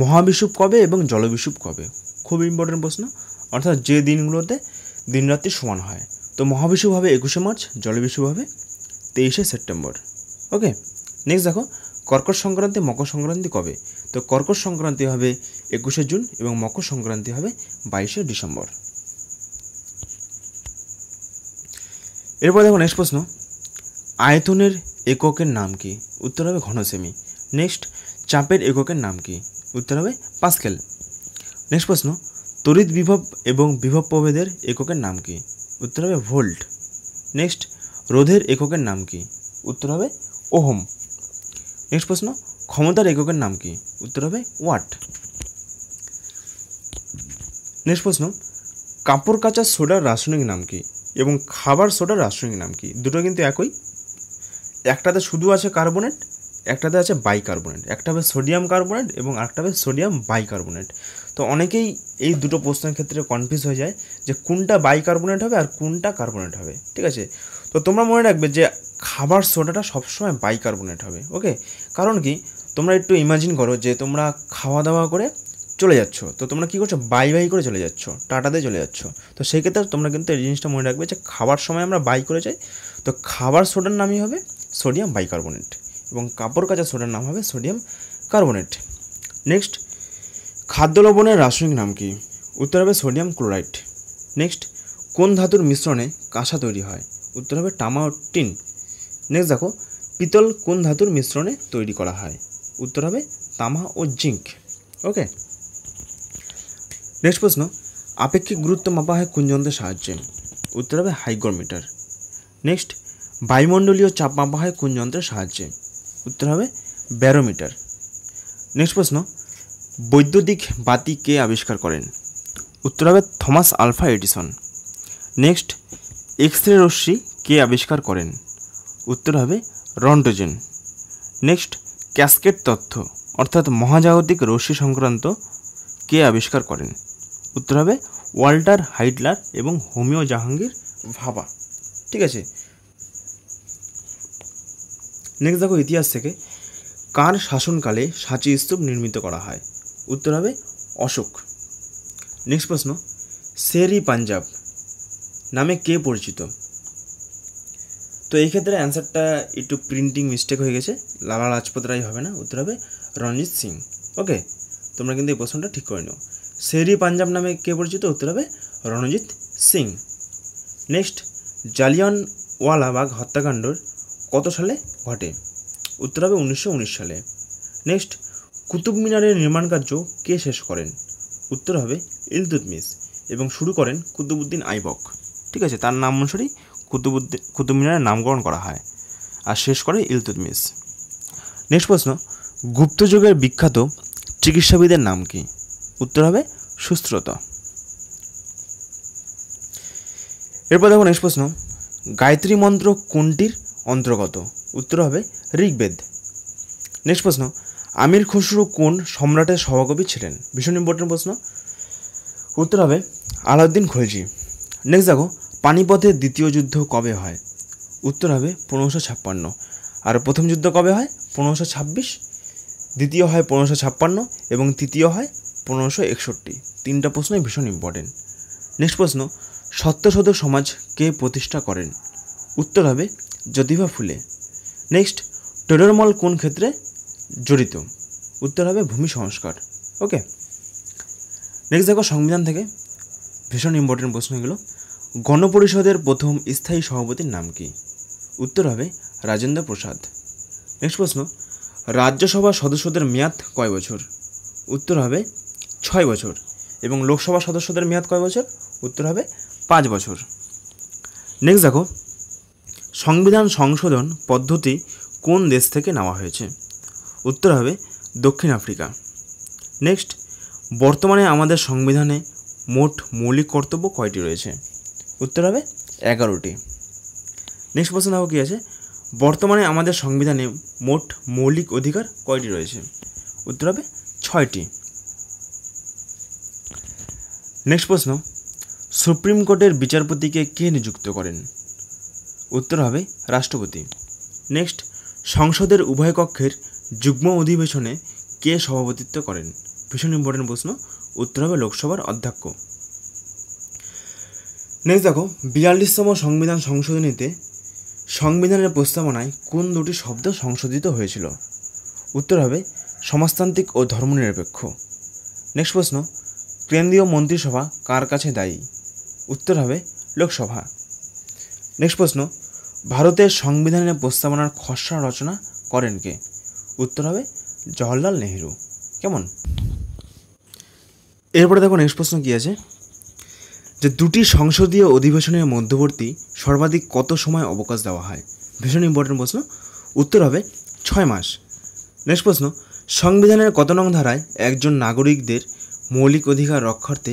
মহাবিষুব কবে এবং জলবিশুপ কবে খুব ইম্পর্টেন্ট প্রশ্ন অর্থাৎ যে দিনগুলোতে দিনরাত্রি সমান হয় তো মহাবিশ্বভাবে একুশে মার্চ জলবিশ্ব হবে তেইশে সেপ্টেম্বর ওকে নেক্সট দেখো কর্কট সংক্রান্তি মকর সংক্রান্তি কবে তো কর্কট সংক্রান্তি হবে একুশে জুন এবং মকর সংক্রান্তি হবে বাইশে ডিসেম্বর এরপর দেখো নেক্সট প্রশ্ন আয়তনের এককের নাম কি উত্তর হবে ঘনসেমি নেক্সট চাপের এককের নাম কি উত্তর হবে পাসকেল নেক্সট প্রশ্ন তড়িৎ বিভব এবং বিভব প্রভেদের এককের নাম কি উত্তর হবে ভোল্ট নেক্সট রোধের এককের নাম কি উত্তর হবে ওহম নেক্সট প্রশ্ন ক্ষমতার এককের নাম কি উত্তর হবে ওয়াট নেক্সট প্রশ্ন কাপড় কাচা সোডার রাসায়নিক নাম কি এবং খাবার সোডার রাসায়নিক নাম কি দুটো কিন্তু একই একটাতে শুধু আছে কার্বোনেট একটাতে আছে বাইকার্বোনেট একটা হবে সোডিয়াম কার্বোনেট এবং আরেকটা হবে সোডিয়াম বাইকার্বোনেট তো অনেকেই এই দুটো প্রশ্নের ক্ষেত্রে কনফিউজ হয়ে যায় যে কোনটা বাইকার্বোনেট হবে আর কোনটা কার্বোনেট হবে ঠিক আছে তো তোমরা মনে রাখবে যে খাবার সোডাটা সবসময় বাইকার্বোনেট হবে ওকে কারণ কি তোমরা একটু ইমাজিন করো যে তোমরা খাওয়া দাওয়া করে চলে যাচ্ছ তো তোমরা কী করছো বাই বাই করে চলে যাচ্ছ টাটাতে চলে যাচ্ছ তো সেই ক্ষেত্রে তোমরা কিন্তু এই জিনিসটা মনে রাখবে যে খাবার সময় আমরা বাই করে যাই তো খাবার সোডার নামই হবে সোডিয়াম বাইকার্বোনেট এবং কাপড় কাচা সোডার নাম হবে সোডিয়াম কার্বোনেট নেক্সট খাদ্য লবণের রাসায়নিক নাম কি উত্তর হবে সোডিয়াম ক্লোরাইড নেক্সট কোন ধাতুর মিশ্রণে কাঁসা তৈরি হয় উত্তর হবে টামা টিন নেক্সট দেখো পিতল কোন ধাতুর মিশ্রণে তৈরি করা হয় উত্তর হবে তামা ও জিঙ্ক ওকে নেক্সট প্রশ্ন আপেক্ষিক গুরুত্ব মাপা হয় কোন যন্ত্রের সাহায্যে উত্তর হবে হাইগ্রোমিটার নেক্সট বায়ুমণ্ডলীয় চাপ মাপা হয় কোন যন্ত্রের সাহায্যে উত্তর হবে ব্যারোমিটার নেক্সট প্রশ্ন বৈদ্যুতিক বাতি কে আবিষ্কার করেন উত্তর হবে Thomas Alva Edison next X ray রশ্মি কে আবিষ্কার করেন উত্তর হবে রন্টোজেন নেক্সট ক্যাসকেট তথ্য অর্থাৎ মহাজাগতিক রশ্মি সংক্রান্ত কে আবিষ্কার করেন উত্তর হবে ওয়াল্টার হাইটলার এবং হোমিও জাহাঙ্গীর ভাবা ঠিক আছে নেক্সট দেখো ইতিহাস থেকে কার শাসনকালে সাঁচি স্তূপ নির্মিত করা হয় উত্তর হবে অশোক নেক্সট প্রশ্ন শেরি পাঞ্জাব নামে কে পরিচিত তো এই ক্ষেত্রে অ্যান্সারটা একটু প্রিন্টিং মিস্টেক হয়ে গেছে লালা লাজপত রায় হবে না উত্তর হবে রণজিৎ সিং ওকে তোমরা কিন্তু এই প্রশ্নটা ঠিক করে নিও শেরি পাঞ্জাব নামে কে পরিচিত উত্তর হবে রণজিৎ সিং নেক্সট বাঘ হত্যাকাণ্ডর কত সালে ঘটে উত্তর হবে উনিশশো সালে নেক্সট কুতুব মিনারের নির্মাণ কার্য কে শেষ করেন উত্তর হবে ইলতুতমিস এবং শুরু করেন কুতুবুদ্দিন আইবক ঠিক আছে তার নাম অনুসারেই কুতুবুদ্দিন কুতুব মিনারের নামকরণ করা হয় আর শেষ করে ইলতুতমিস নেক্সট প্রশ্ন গুপ্তযুগের বিখ্যাত চিকিৎসাবিদের নাম কি উত্তর হবে সুস্থ্রত এরপর দেখো নেক্সট প্রশ্ন গায়ত্রী মন্ত্র কোনটির অন্তর্গত উত্তর হবে ঋগ্বেদ নেক্সট প্রশ্ন আমির খসরু কোন সম্রাটের সভাকবি ছিলেন ভীষণ ইম্পর্টেন্ট প্রশ্ন উত্তর হবে আলাউদ্দিন খলজি নেক্সট দেখো পানিপথের দ্বিতীয় যুদ্ধ কবে হয় উত্তর হবে পনেরোশো ছাপ্পান্ন আর প্রথম যুদ্ধ কবে হয় পনেরোশো ছাব্বিশ দ্বিতীয় হয় পনেরোশো ছাপ্পান্ন এবং তৃতীয় হয় পনেরোশো একষট্টি তিনটা প্রশ্নই ভীষণ ইম্পর্টেন্ট নেক্সট প্রশ্ন সত্যশোধক সমাজ কে প্রতিষ্ঠা করেন উত্তর হবে জ্যোতিভা ফুলে নেক্সট টোডোরমল কোন ক্ষেত্রে জড়িত উত্তর হবে ভূমি সংস্কার ওকে নেক্সট দেখো সংবিধান থেকে ভীষণ ইম্পর্টেন্ট প্রশ্ন এগুলো গণপরিষদের প্রথম স্থায়ী সভাপতির নাম কি উত্তর হবে রাজেন্দ্র প্রসাদ নেক্সট প্রশ্ন রাজ্যসভা সদস্যদের মেয়াদ কয় বছর উত্তর হবে ছয় বছর এবং লোকসভা সদস্যদের মেয়াদ কয় বছর উত্তর হবে পাঁচ বছর নেক্সট দেখো সংবিধান সংশোধন পদ্ধতি কোন দেশ থেকে নেওয়া হয়েছে উত্তর হবে দক্ষিণ আফ্রিকা নেক্সট বর্তমানে আমাদের সংবিধানে মোট মৌলিক কর্তব্য কয়টি রয়েছে উত্তর হবে এগারোটি নেক্সট প্রশ্ন হবে কী আছে বর্তমানে আমাদের সংবিধানে মোট মৌলিক অধিকার কয়টি রয়েছে উত্তর হবে ছয়টি নেক্সট প্রশ্ন সুপ্রিম কোর্টের বিচারপতিকে কে নিযুক্ত করেন উত্তর হবে রাষ্ট্রপতি নেক্সট সংসদের উভয় কক্ষের যুগ্ম অধিবেশনে কে সভাপতিত্ব করেন ভীষণ ইম্পর্টেন্ট প্রশ্ন উত্তর হবে লোকসভার অধ্যক্ষ নেক্সট দেখো বিয়াল্লিশতম সংবিধান সংশোধনীতে সংবিধানের প্রস্তাবনায় কোন দুটি শব্দ সংশোধিত হয়েছিল উত্তর হবে সমাজতান্ত্রিক ও ধর্মনিরপেক্ষ নেক্সট প্রশ্ন কেন্দ্রীয় মন্ত্রিসভা কার কাছে দায়ী উত্তর হবে লোকসভা নেক্সট প্রশ্ন ভারতের সংবিধানের প্রস্তাবনার খসড়া রচনা করেন কে উত্তর হবে জওয়াহরলাল নেহেরু কেমন এরপরে দেখো নেক্সট প্রশ্ন কী আছে যে দুটি সংসদীয় অধিবেশনের মধ্যবর্তী সর্বাধিক কত সময় অবকাশ দেওয়া হয় ভীষণ ইম্পর্টেন্ট প্রশ্ন উত্তর হবে ছয় মাস নেক্সট প্রশ্ন সংবিধানের কত নং ধারায় একজন নাগরিকদের মৌলিক অধিকার রক্ষার্থে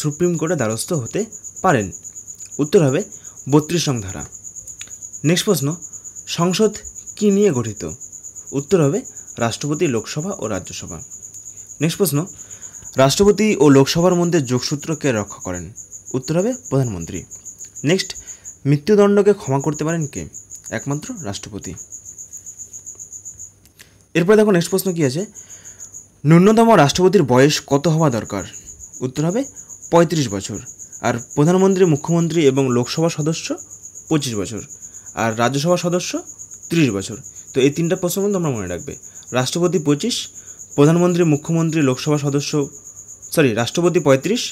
সুপ্রিম কোর্টে দ্বারস্থ হতে পারেন উত্তর হবে বত্রিশ নং ধারা নেক্সট প্রশ্ন সংসদ কী নিয়ে গঠিত উত্তর হবে রাষ্ট্রপতি লোকসভা ও রাজ্যসভা নেক্সট প্রশ্ন রাষ্ট্রপতি ও লোকসভার মধ্যে যোগসূত্রকে রক্ষা করেন উত্তর হবে প্রধানমন্ত্রী নেক্সট মৃত্যুদণ্ডকে ক্ষমা করতে পারেন কে একমাত্র রাষ্ট্রপতি এরপরে দেখো নেক্সট প্রশ্ন কী আছে ন্যূনতম রাষ্ট্রপতির বয়স কত হওয়া দরকার উত্তর হবে পঁয়ত্রিশ বছর আর প্রধানমন্ত্রী মুখ্যমন্ত্রী এবং লোকসভা সদস্য পঁচিশ বছর আর রাজ্যসভা সদস্য ত্রিশ বছর তো এই তিনটা প্রশ্ন কিন্তু আমরা মনে রাখবে রাষ্ট্রপতি পঁচিশ প্রধানমন্ত্রী মুখ্যমন্ত্রী লোকসভা সদস্য সরি রাষ্ট্রপতি পঁয়ত্রিশ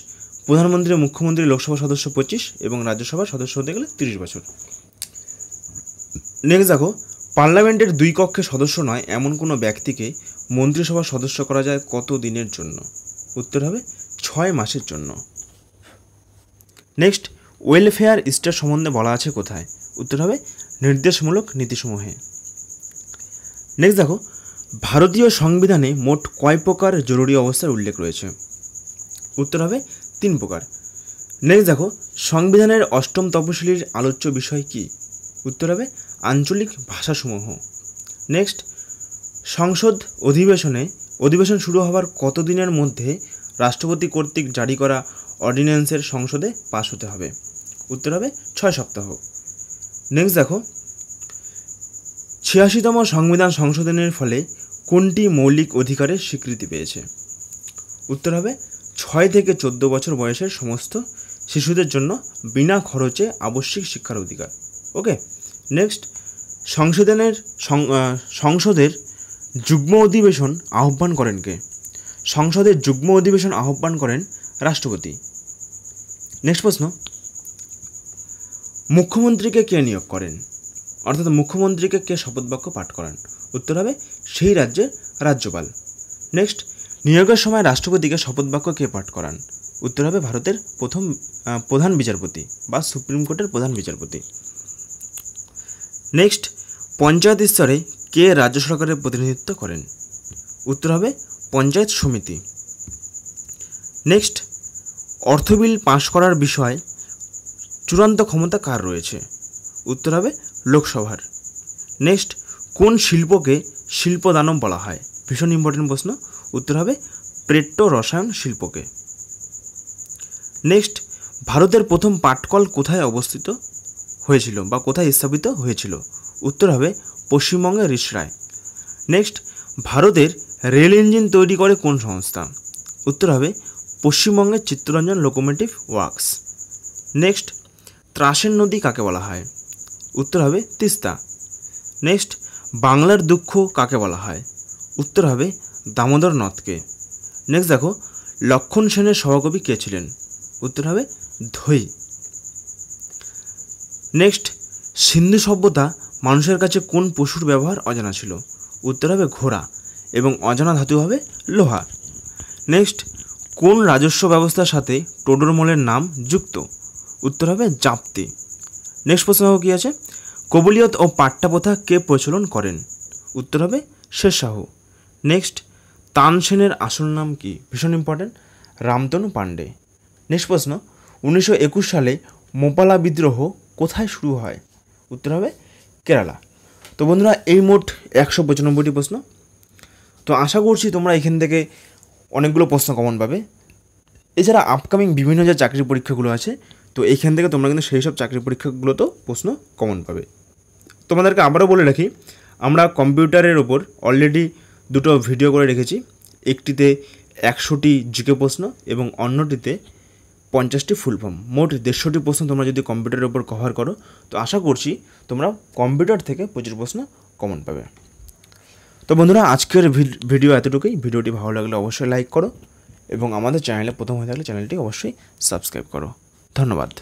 প্রধানমন্ত্রী মুখ্যমন্ত্রী লোকসভা সদস্য পঁচিশ এবং রাজ্যসভার সদস্য হতে গেলে তিরিশ বছর নেক্সট দেখো পার্লামেন্টের দুই কক্ষে সদস্য নয় এমন কোনো ব্যক্তিকে মন্ত্রিসভার সদস্য করা যায় কত দিনের জন্য উত্তর হবে ছয় মাসের জন্য নেক্সট ওয়েলফেয়ার স্টেট সম্বন্ধে বলা আছে কোথায় উত্তর হবে নির্দেশমূলক নীতিসমূহে নেক্সট দেখো ভারতীয় সংবিধানে মোট কয় প্রকার জরুরি অবস্থার উল্লেখ রয়েছে উত্তর হবে তিন প্রকার নেক্সট দেখো সংবিধানের অষ্টম তপশিলির আলোচ্য বিষয় কি উত্তর হবে আঞ্চলিক ভাষাসমূহ নেক্সট সংসদ অধিবেশনে অধিবেশন শুরু হওয়ার কতদিনের মধ্যে রাষ্ট্রপতি কর্তৃক জারি করা অর্ডিন্যান্সের সংসদে পাশ হতে হবে উত্তর হবে ছয় সপ্তাহ নেক্সট দেখো ছিয়াশিতম সংবিধান সংশোধনের ফলে কোনটি মৌলিক অধিকারের স্বীকৃতি পেয়েছে উত্তর হবে ছয় থেকে চোদ্দ বছর বয়সের সমস্ত শিশুদের জন্য বিনা খরচে আবশ্যিক শিক্ষার অধিকার ওকে নেক্সট সংশোধনের সংসদের যুগ্ম অধিবেশন আহ্বান করেন কে সংসদের যুগ্ম অধিবেশন আহ্বান করেন রাষ্ট্রপতি নেক্সট প্রশ্ন মুখ্যমন্ত্রীকে কে নিয়োগ করেন অর্থাৎ মুখ্যমন্ত্রীকে কে শপথবাক্য পাঠ করান উত্তর হবে সেই রাজ্যের রাজ্যপাল নেক্সট নিয়োগের সময় রাষ্ট্রপতিকে শপথবাক্য কে পাঠ করান উত্তর হবে ভারতের প্রথম প্রধান বিচারপতি বা সুপ্রিম কোর্টের প্রধান বিচারপতি নেক্সট পঞ্চায়েত স্তরে কে রাজ্য সরকারের প্রতিনিধিত্ব করেন উত্তর হবে পঞ্চায়েত সমিতি নেক্সট অর্থবিল পাশ করার বিষয়ে চূড়ান্ত ক্ষমতা কার রয়েছে উত্তর হবে লোকসভার নেক্সট কোন শিল্পকে শিল্পদানব বলা হয় ভীষণ ইম্পর্টেন্ট প্রশ্ন উত্তর হবে পেট্রো রসায়ন শিল্পকে নেক্সট ভারতের প্রথম পাটকল কোথায় অবস্থিত হয়েছিল বা কোথায় স্থাপিত হয়েছিল উত্তর হবে পশ্চিমবঙ্গের রিসরায় নেক্সট ভারতের রেল ইঞ্জিন তৈরি করে কোন সংস্থা উত্তর হবে পশ্চিমবঙ্গের চিত্তরঞ্জন লোকোমোটিভ ওয়ার্কস নেক্সট ত্রাসের নদী কাকে বলা হয় উত্তর হবে তিস্তা নেক্সট বাংলার দুঃখ কাকে বলা হয় উত্তর হবে দামোদর নদকে নেক্সট দেখো লক্ষণ সেনের সভাকবি কে ছিলেন উত্তর হবে ধৈ নেক্সট সিন্ধু সভ্যতা মানুষের কাছে কোন পশুর ব্যবহার অজানা ছিল উত্তর হবে ঘোড়া এবং অজানা ধাতু হবে লোহা নেক্সট কোন রাজস্ব ব্যবস্থার সাথে টোডরমলের নাম যুক্ত উত্তর হবে জাপ্তি নেক্সট প্রশ্ন কী আছে কবলিয়ত ও পাট্টা প্রথা কে প্রচলন করেন উত্তর হবে শেরশাহ নেক্সট তানসেনের আসল নাম কি ভীষণ ইম্পর্টেন্ট রামতনু পাণ্ডে নেক্সট প্রশ্ন উনিশশো একুশ সালে মোপালা বিদ্রোহ কোথায় শুরু হয় উত্তর হবে কেরালা তো বন্ধুরা এই মোট একশো পঁচানব্বইটি প্রশ্ন তো আশা করছি তোমরা এখান থেকে অনেকগুলো প্রশ্ন কমন পাবে এছাড়া আপকামিং বিভিন্ন যে চাকরি পরীক্ষাগুলো আছে তো এইখান থেকে তোমরা কিন্তু সেই সব চাকরি পরীক্ষাগুলোতেও প্রশ্ন কমন পাবে তোমাদেরকে আবারও বলে রাখি আমরা কম্পিউটারের ওপর অলরেডি দুটো ভিডিও করে রেখেছি একটিতে একশোটি জিকে প্রশ্ন এবং অন্যটিতে পঞ্চাশটি ফুল ফর্ম মোট দেড়শোটি প্রশ্ন তোমরা যদি কম্পিউটারের ওপর কভার করো তো আশা করছি তোমরা কম্পিউটার থেকে প্রচুর প্রশ্ন কমন পাবে তো বন্ধুরা আজকের ভিডিও এতটুকুই ভিডিওটি ভালো লাগলে অবশ্যই লাইক করো এবং আমাদের চ্যানেলে প্রথম হয়ে থাকলে চ্যানেলটি অবশ্যই সাবস্ক্রাইব করো ধন্যবাদ